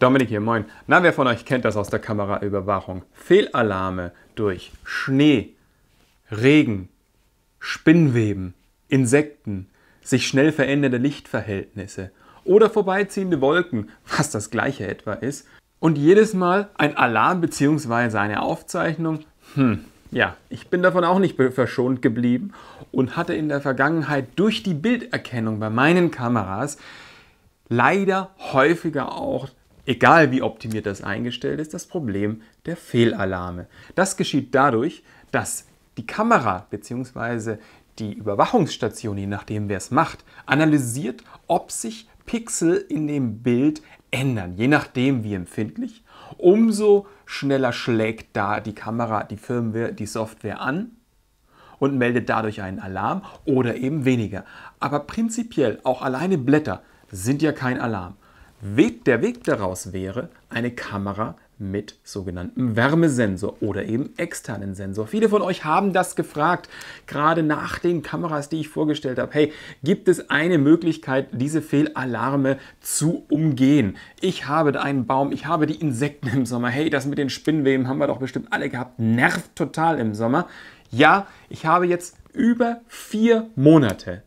Dominik hier, moin. Na, wer von euch kennt das aus der Kameraüberwachung? Fehlalarme durch Schnee, Regen, Spinnweben, Insekten, sich schnell verändernde Lichtverhältnisse oder vorbeiziehende Wolken, was das gleiche etwa ist. Und jedes Mal ein Alarm bzw. eine Aufzeichnung. Hm, ja, ich bin davon auch nicht verschont geblieben und hatte in der Vergangenheit durch die Bilderkennung bei meinen Kameras leider häufiger auch egal wie optimiert das eingestellt ist, das Problem der Fehlalarme. Das geschieht dadurch, dass die Kamera bzw. die Überwachungsstation, je nachdem wer es macht, analysiert, ob sich Pixel in dem Bild ändern, je nachdem wie empfindlich. Umso schneller schlägt da die Kamera, die Firmware, die Software an und meldet dadurch einen Alarm oder eben weniger. Aber prinzipiell auch alleine Blätter sind ja kein Alarm. Weg, der Weg daraus wäre eine Kamera mit sogenanntem Wärmesensor oder eben externen Sensor. Viele von euch haben das gefragt, gerade nach den Kameras, die ich vorgestellt habe. Hey, gibt es eine Möglichkeit, diese Fehlalarme zu umgehen? Ich habe einen Baum, ich habe die Insekten im Sommer. Hey, das mit den Spinnweben haben wir doch bestimmt alle gehabt. Nervt total im Sommer. Ja, ich habe jetzt über vier Monate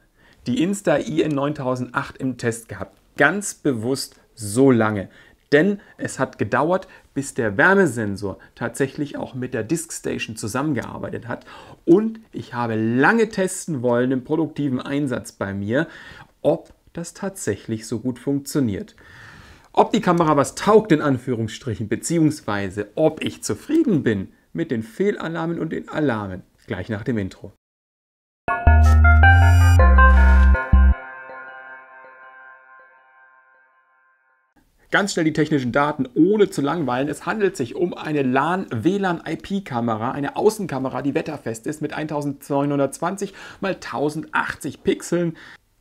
die Insta IN9008 im Test gehabt. Ganz bewusst so lange. Denn es hat gedauert, bis der Wärmesensor tatsächlich auch mit der Diskstation zusammengearbeitet hat. Und ich habe lange testen wollen im produktiven Einsatz bei mir, ob das tatsächlich so gut funktioniert. Ob die Kamera was taugt in Anführungsstrichen, beziehungsweise ob ich zufrieden bin mit den Fehlalarmen und den Alarmen, gleich nach dem Intro. ganz schnell die technischen Daten, ohne zu langweilen. Es handelt sich um eine LAN-WLAN-IP-Kamera, eine Außenkamera, die wetterfest ist, mit 1920 x 1080 Pixeln,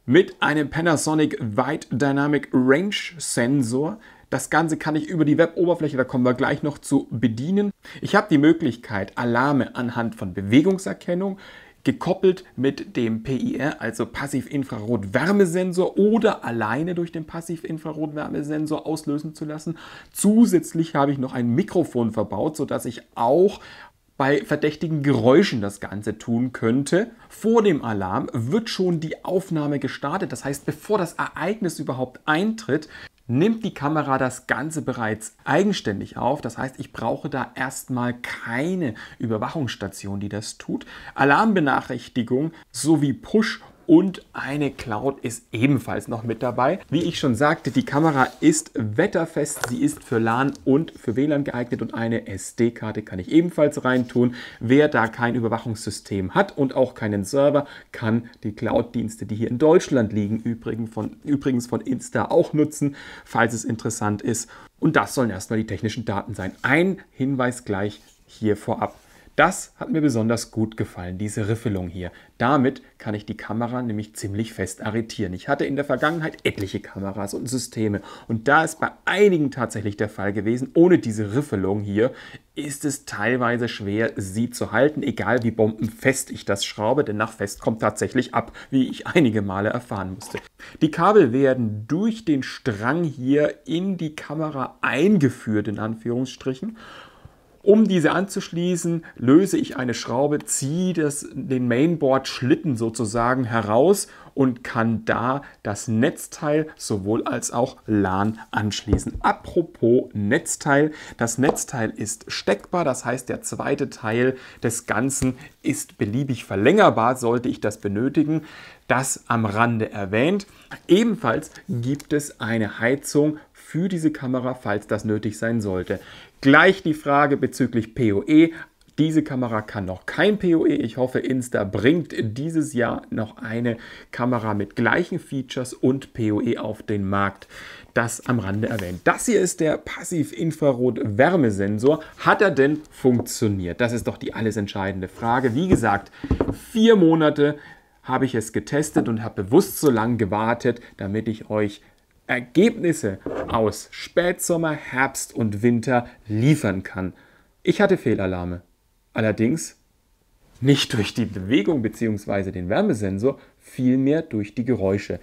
mit einem Panasonic Wide Dynamic Range Sensor. Das Ganze kann ich über die Web-Oberfläche, da kommen wir gleich noch zu, bedienen. Ich habe die Möglichkeit, Alarme anhand von Bewegungserkennung, gekoppelt mit dem PIR, also passiv infrarot wärmesensor oder alleine durch den passiv infrarot wärmesensor auslösen zu lassen. Zusätzlich habe ich noch ein Mikrofon verbaut, sodass ich auch bei verdächtigen Geräuschen das Ganze tun könnte. Vor dem Alarm wird schon die Aufnahme gestartet. Das heißt, bevor das Ereignis überhaupt eintritt, nimmt die Kamera das Ganze bereits eigenständig auf. Das heißt, ich brauche da erstmal keine Überwachungsstation, die das tut. Alarmbenachrichtigung sowie Push- und eine Cloud ist ebenfalls noch mit dabei. Wie ich schon sagte, die Kamera ist wetterfest, sie ist für LAN und für WLAN geeignet und eine SD-Karte kann ich ebenfalls reintun. Wer da kein Überwachungssystem hat und auch keinen Server, kann die Cloud-Dienste, die hier in Deutschland liegen, übrigens von, Insta auch nutzen, falls es interessant ist. Und das sollen erstmal die technischen Daten sein. Ein Hinweis gleich hier vorab. Das hat mir besonders gut gefallen, diese Riffelung hier. Damit kann ich die Kamera nämlich ziemlich fest arretieren. Ich hatte in der Vergangenheit etliche Kameras und Systeme und da ist bei einigen tatsächlich der Fall gewesen, ohne diese Riffelung hier ist es teilweise schwer, sie zu halten, egal wie bombenfest ich das schraube, denn nach fest kommt tatsächlich ab, wie ich einige Male erfahren musste. Die Kabel werden durch den Strang hier in die Kamera eingeführt, in Anführungsstrichen, um diese anzuschließen, löse ich eine Schraube, ziehe das, den Mainboard-Schlitten sozusagen heraus und kann da das Netzteil sowohl als auch LAN anschließen. Apropos Netzteil, das Netzteil ist steckbar, das heißt der zweite Teil des Ganzen ist beliebig verlängerbar, sollte ich das benötigen. Das am Rande erwähnt. Ebenfalls gibt es eine Heizung für diese Kamera, falls das nötig sein sollte. Gleich die Frage bezüglich PoE. Diese Kamera kann noch kein PoE. Ich hoffe, Insta bringt dieses Jahr noch eine Kamera mit gleichen Features und PoE auf den Markt. Das am Rande erwähnt. Das hier ist der Passiv-Infrarot-Wärmesensor. Hat er denn funktioniert? Das ist doch die alles entscheidende Frage. Wie gesagt, vier Monate habe ich es getestet und habe bewusst so lange gewartet, damit ich euch Ergebnisse aus Spätsommer, Herbst und Winter liefern kann. Ich hatte Fehlalarme. Allerdings nicht durch die Bewegung bzw. den Wärmesensor, vielmehr durch die Geräusche.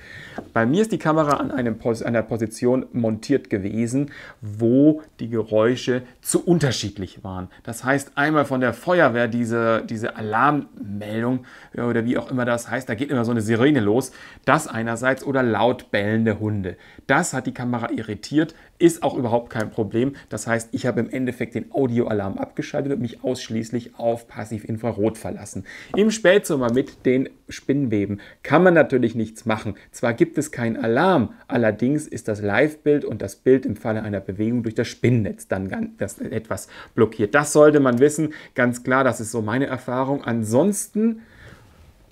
Bei mir ist die Kamera an einem, einer Position montiert gewesen, wo die Geräusche zu unterschiedlich waren. Das heißt, einmal von der Feuerwehr diese, diese Alarmmeldung oder wie auch immer das heißt, da geht immer so eine Sirene los, das einerseits oder laut bellende Hunde. Das hat die Kamera irritiert, ist auch überhaupt kein Problem. Das heißt, ich habe im Endeffekt den Audioalarm abgeschaltet und mich ausschließlich auf Passivinfrarot verlassen. Im Spätsommer mit den Spinnweben kann man natürlich nichts machen. Zwar gibt es keinen Alarm, allerdings ist das Live-Bild und das Bild im Falle einer Bewegung durch das Spinnennetz dann das etwas blockiert. Das sollte man wissen, ganz klar, das ist so meine Erfahrung. Ansonsten,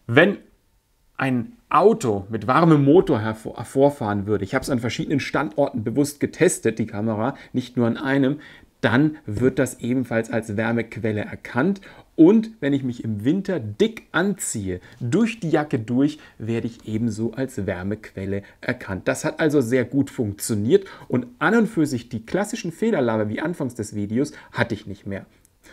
wenn ein Auto mit warmem Motor hervorfahren würde, ich habe es an verschiedenen Standorten bewusst getestet, die Kamera, nicht nur an einem, dann wird das ebenfalls als Wärmequelle erkannt. Und wenn ich mich im Winter dick anziehe, durch die Jacke durch, werde ich ebenso als Wärmequelle erkannt. Das hat also sehr gut funktioniert und an und für sich die klassischen Fehlalarme wie anfangs des Videos hatte ich nicht mehr.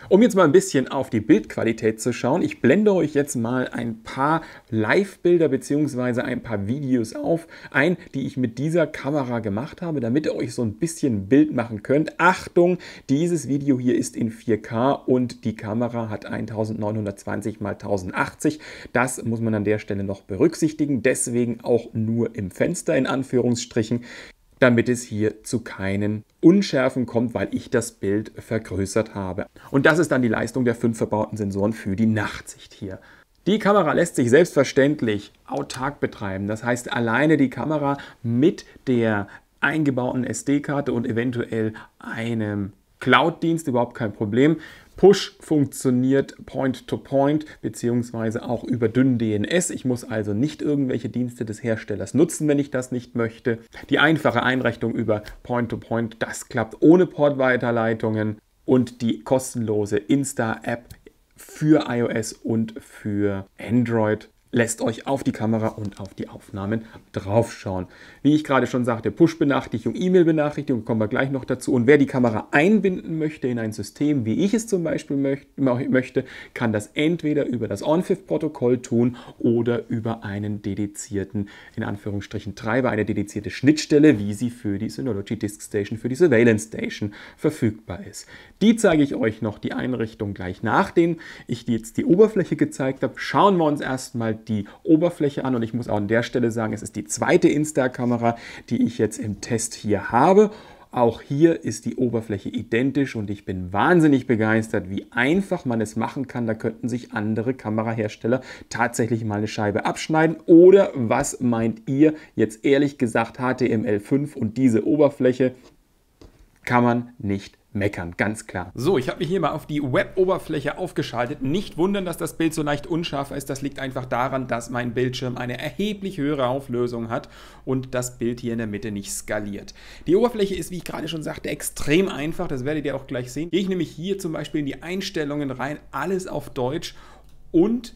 Um jetzt mal ein bisschen auf die Bildqualität zu schauen, ich blende euch jetzt mal ein paar Live-Bilder bzw. ein paar Videos auf, ein, die ich mit dieser Kamera gemacht habe, damit ihr euch so ein bisschen Bild machen könnt. Achtung, dieses Video hier ist in 4K und die Kamera hat 1920 x 1080. Das muss man an der Stelle noch berücksichtigen, deswegen auch nur im Fenster in Anführungsstrichen damit es hier zu keinen Unschärfen kommt, weil ich das Bild vergrößert habe. Und das ist dann die Leistung der fünf verbauten Sensoren für die Nachtsicht hier. Die Kamera lässt sich selbstverständlich autark betreiben. Das heißt, alleine die Kamera mit der eingebauten SD-Karte und eventuell einem Cloud-Dienst überhaupt kein Problem. Push funktioniert Point-to-Point -point, beziehungsweise auch über dünn DNS. Ich muss also nicht irgendwelche Dienste des Herstellers nutzen, wenn ich das nicht möchte. Die einfache Einrichtung über Point-to-Point, -point, das klappt ohne Portweiterleitungen und die kostenlose Insta-App für iOS und für Android lässt euch auf die Kamera und auf die Aufnahmen draufschauen. Wie ich gerade schon sagte, Push-Benachrichtigung, E-Mail-Benachrichtigung, kommen wir gleich noch dazu. Und wer die Kamera einbinden möchte in ein System, wie ich es zum Beispiel möchte, kann das entweder über das OnFIF-Protokoll tun oder über einen dedizierten, in Anführungsstrichen, Treiber, eine dedizierte Schnittstelle, wie sie für die Synology Disk Station, für die Surveillance Station verfügbar ist. Die zeige ich euch noch, die Einrichtung gleich nachdem ich jetzt die Oberfläche gezeigt habe. Schauen wir uns erstmal die Oberfläche an und ich muss auch an der Stelle sagen, es ist die zweite Insta-Kamera, die ich jetzt im Test hier habe. Auch hier ist die Oberfläche identisch und ich bin wahnsinnig begeistert, wie einfach man es machen kann. Da könnten sich andere Kamerahersteller tatsächlich mal eine Scheibe abschneiden. Oder was meint ihr jetzt ehrlich gesagt, HTML5 und diese Oberfläche kann man nicht meckern, ganz klar. So, ich habe mich hier mal auf die Web-Oberfläche aufgeschaltet. Nicht wundern, dass das Bild so leicht unscharf ist. Das liegt einfach daran, dass mein Bildschirm eine erheblich höhere Auflösung hat und das Bild hier in der Mitte nicht skaliert. Die Oberfläche ist, wie ich gerade schon sagte, extrem einfach. Das werdet ihr auch gleich sehen. Gehe ich nämlich hier zum Beispiel in die Einstellungen rein, alles auf Deutsch und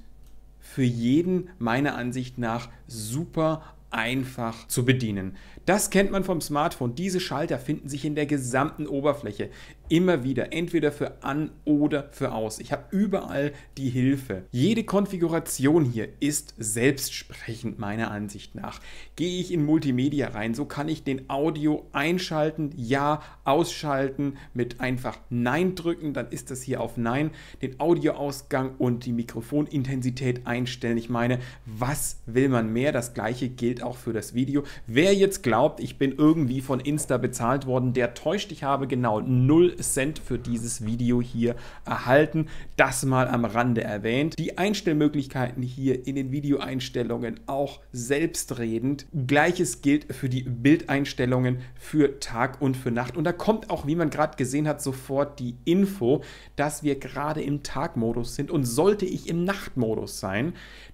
für jeden meiner Ansicht nach super einfach zu bedienen. Das kennt man vom Smartphone. Diese Schalter finden sich in der gesamten Oberfläche immer wieder, entweder für an oder für aus. Ich habe überall die Hilfe. Jede Konfiguration hier ist selbstsprechend meiner Ansicht nach. Gehe ich in Multimedia rein, so kann ich den Audio einschalten, ja, ausschalten, mit einfach Nein drücken, dann ist das hier auf Nein, den Audioausgang und die Mikrofonintensität einstellen. Ich meine, was will man mehr? Das gleiche gilt auch für das Video. Wer jetzt glaubt, ich bin irgendwie von Insta bezahlt worden, der täuscht, ich habe genau null Cent für dieses Video hier erhalten. Das mal am Rande erwähnt. Die Einstellmöglichkeiten hier in den Videoeinstellungen auch selbstredend. Gleiches gilt für die Bildeinstellungen für Tag und für Nacht. Und da kommt auch, wie man gerade gesehen hat, sofort die Info, dass wir gerade im Tagmodus sind und sollte ich im Nachtmodus sein,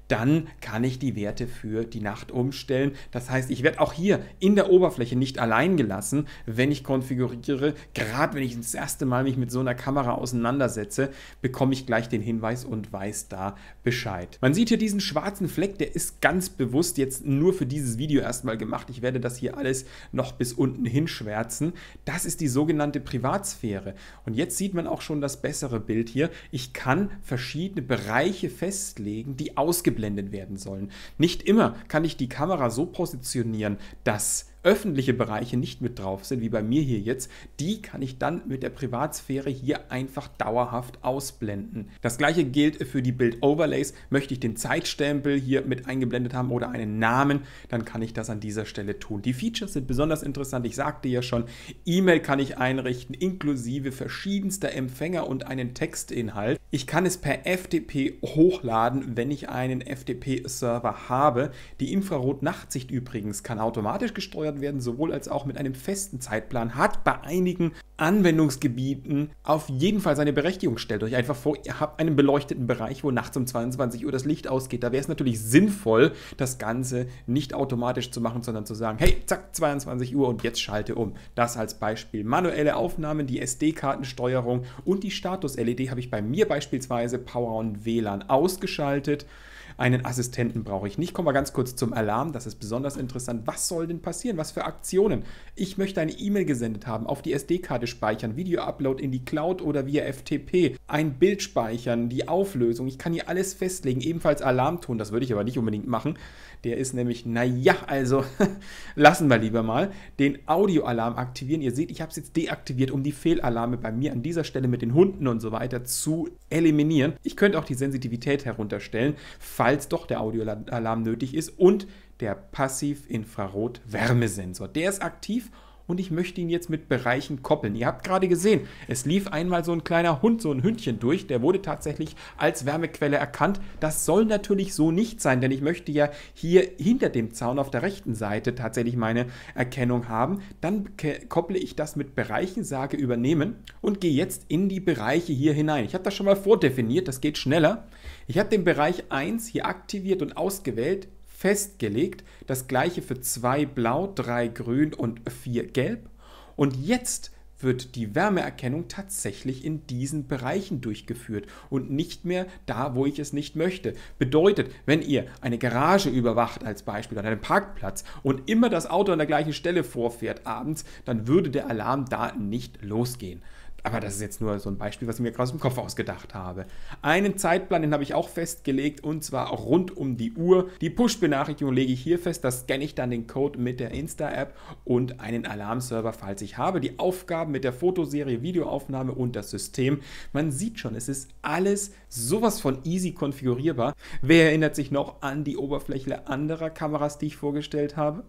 dann kann ich die Werte für die Nacht umstellen. Das heißt, ich werde auch hier in der Oberfläche nicht allein gelassen, wenn ich konfiguriere, gerade wenn ich ins das erste Mal mich mit so einer Kamera auseinandersetze, bekomme ich gleich den Hinweis und weiß da Bescheid. Man sieht hier diesen schwarzen Fleck, der ist ganz bewusst jetzt nur für dieses Video erstmal gemacht. Ich werde das hier alles noch bis unten hinschwärzen. Das ist die sogenannte Privatsphäre. Und jetzt sieht man auch schon das bessere Bild hier. Ich kann verschiedene Bereiche festlegen, die ausgeblendet werden sollen. Nicht immer kann ich die Kamera so positionieren, dass öffentliche Bereiche nicht mit drauf sind, wie bei mir hier jetzt, die kann ich dann mit der Privatsphäre hier einfach dauerhaft ausblenden. Das gleiche gilt für die Bild-Overlays. Möchte ich den Zeitstempel hier mit eingeblendet haben oder einen Namen, dann kann ich das an dieser Stelle tun. Die Features sind besonders interessant. Ich sagte ja schon, E-Mail kann ich einrichten, inklusive verschiedenster Empfänger und einen Textinhalt. Ich kann es per FTP hochladen, wenn ich einen FTP-Server habe. Die Infrarot-Nachtsicht übrigens kann automatisch gesteuert eingeladen werden, sowohl als auch mit einem festen Zeitplan, hat bei einigen Anwendungsgebieten auf jeden Fall seine Berechtigung. Stellt euch einfach vor, ihr habt einen beleuchteten Bereich, wo nachts um 22 Uhr das Licht ausgeht. Da wäre es natürlich sinnvoll, das Ganze nicht automatisch zu machen, sondern zu sagen, hey, zack, 22 Uhr und jetzt schalte um. Das als Beispiel. Manuelle Aufnahmen, die SD-Kartensteuerung und die Status-LED habe ich bei mir beispielsweise Power und WLAN ausgeschaltet. Einen Assistenten brauche ich nicht. Kommen wir ganz kurz zum Alarm. Das ist besonders interessant. Was soll denn passieren? Was für Aktionen? Ich möchte eine E-Mail gesendet haben, auf die SD-Karte speichern, Video-Upload in die Cloud oder via FTP, ein Bild speichern, die Auflösung. Ich kann hier alles festlegen. Ebenfalls Alarmton. Das würde ich aber nicht unbedingt machen. Der ist nämlich, naja, also lassen wir lieber mal. Den Audioalarm aktivieren. Ihr seht, ich habe es jetzt deaktiviert, um die Fehlalarme bei mir an dieser Stelle mit den Hunden und so weiter zu eliminieren. Ich könnte auch die Sensitivität herunterstellen. Falls falls doch der Audioalarm nötig ist und der Passiv-Infrarot-Wärmesensor. Der ist aktiv und ich möchte ihn jetzt mit Bereichen koppeln. Ihr habt gerade gesehen, es lief einmal so ein kleiner Hund, so ein Hündchen durch, der wurde tatsächlich als Wärmequelle erkannt. Das soll natürlich so nicht sein, denn ich möchte ja hier hinter dem Zaun auf der rechten Seite tatsächlich meine Erkennung haben. Dann kopple ich das mit Bereichen, sage übernehmen und gehe jetzt in die Bereiche hier hinein. Ich habe das schon mal vordefiniert, das geht schneller. Ich habe den Bereich 1 hier aktiviert und ausgewählt festgelegt. Das gleiche für zwei blau, drei grün und vier gelb. Und jetzt wird die Wärmeerkennung tatsächlich in diesen Bereichen durchgeführt und nicht mehr da, wo ich es nicht möchte. Bedeutet, wenn ihr eine Garage überwacht als Beispiel oder einen Parkplatz und immer das Auto an der gleichen Stelle vorfährt abends, dann würde der Alarm da nicht losgehen. Aber das ist jetzt nur so ein Beispiel, was ich mir gerade aus dem Kopf ausgedacht habe. Einen Zeitplan, den habe ich auch festgelegt und zwar auch rund um die Uhr. Die Push-Benachrichtigung lege ich hier fest, das scanne ich dann den Code mit der Insta-App und einen Alarmserver, falls ich habe. Die Aufgaben mit der Fotoserie, Videoaufnahme und das System. Man sieht schon, es ist alles sowas von easy konfigurierbar. Wer erinnert sich noch an die Oberfläche anderer Kameras, die ich vorgestellt habe?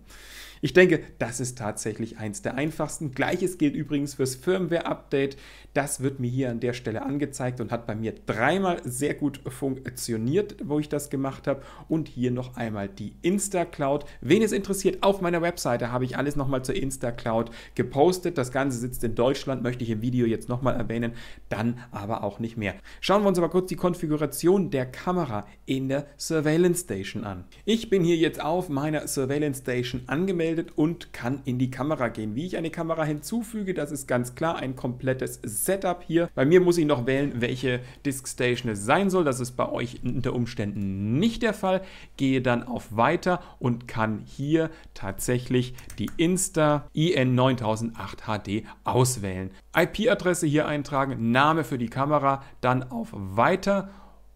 Ich denke, das ist tatsächlich eins der einfachsten. Gleiches gilt übrigens fürs Firmware-Update. Das wird mir hier an der Stelle angezeigt und hat bei mir dreimal sehr gut funktioniert, wo ich das gemacht habe. Und hier noch einmal die Insta-Cloud. Wen es interessiert, auf meiner Webseite habe ich alles nochmal zur Insta-Cloud gepostet. Das Ganze sitzt in Deutschland, möchte ich im Video jetzt nochmal erwähnen, dann aber auch nicht mehr. Schauen wir uns aber kurz die Konfiguration der Kamera in der Surveillance Station an. Ich bin hier jetzt auf meiner Surveillance Station angemeldet und kann in die Kamera gehen. Wie ich eine Kamera hinzufüge, das ist ganz klar ein komplettes Setup hier. Bei mir muss ich noch wählen, welche Diskstation es sein soll. Das ist bei euch unter Umständen nicht der Fall. Gehe dann auf Weiter und kann hier tatsächlich die Insta IN9008 HD auswählen. IP-Adresse hier eintragen, Name für die Kamera, dann auf Weiter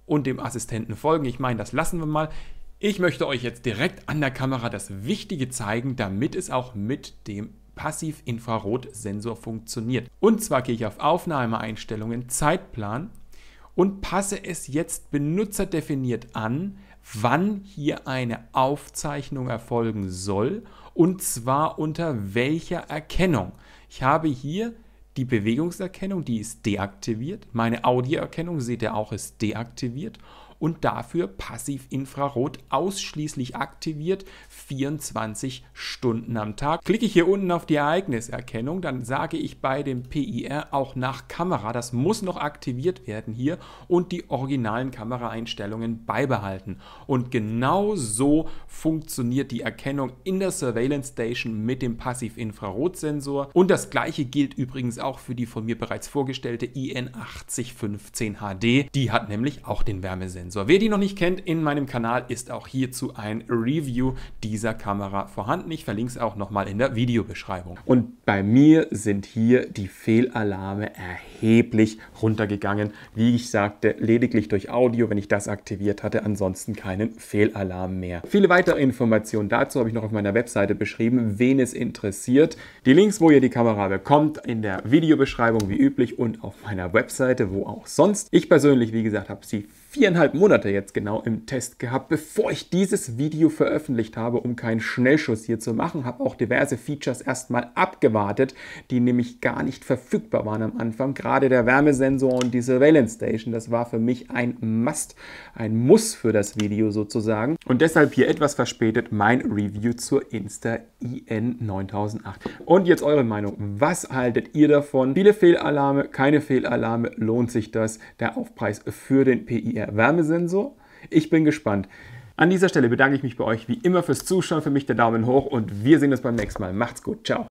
und dem Assistenten folgen. Ich meine, das lassen wir mal. Ich möchte euch jetzt direkt an der Kamera das Wichtige zeigen, damit es auch mit dem Passiv-Infrarot-Sensor funktioniert. Und zwar gehe ich auf Aufnahmeeinstellungen, Zeitplan und passe es jetzt benutzerdefiniert an, wann hier eine Aufzeichnung erfolgen soll und zwar unter welcher Erkennung. Ich habe hier die Bewegungserkennung, die ist deaktiviert. Meine Audioerkennung, seht ihr auch, ist deaktiviert und dafür passiv Infrarot ausschließlich aktiviert 24 Stunden am Tag. Klicke ich hier unten auf die Ereigniserkennung, dann sage ich bei dem PIR auch nach Kamera, das muss noch aktiviert werden hier und die originalen Kameraeinstellungen beibehalten. Und genau so funktioniert die Erkennung in der Surveillance Station mit dem passiv Passivinfrarotsensor und das gleiche gilt übrigens auch für die von mir bereits vorgestellte IN8015 HD, die hat nämlich auch den Wärmesensor kennen. wer die noch nicht kennt, in meinem Kanal ist auch hierzu ein Review dieser Kamera vorhanden. Ich verlinke es auch nochmal in der Videobeschreibung. Und bei mir sind hier die Fehlalarme erheblich runtergegangen. Wie ich sagte, lediglich durch Audio, wenn ich das aktiviert hatte, ansonsten keinen Fehlalarm mehr. Viele weitere Informationen dazu habe ich noch auf meiner Webseite beschrieben, wen es interessiert. Die Links, wo ihr die Kamera bekommt, in der Videobeschreibung wie üblich und auf meiner Webseite, wo auch sonst. Ich persönlich, wie gesagt, habe sie viereinhalb Monate jetzt genau im Test gehabt, bevor ich dieses Video veröffentlicht habe, um keinen Schnellschuss hier zu machen. Habe auch diverse Features erstmal abgewartet, die nämlich gar nicht verfügbar waren am Anfang. Gerade der Wärmesensor und die Surveillance Station, das war für mich ein Must, ein Muss für das Video sozusagen. Und deshalb hier etwas verspätet mein Review zur Insta IN 9008. Und jetzt eure Meinung. Was haltet ihr davon? Viele Fehlalarme, keine Fehlalarme, lohnt sich das? Der Aufpreis für den PIN ja, Wärmesensor. Ich bin gespannt. An dieser Stelle bedanke ich mich bei euch wie immer fürs Zuschauen, für mich der Daumen hoch und wir sehen uns beim nächsten Mal. Macht's gut, ciao.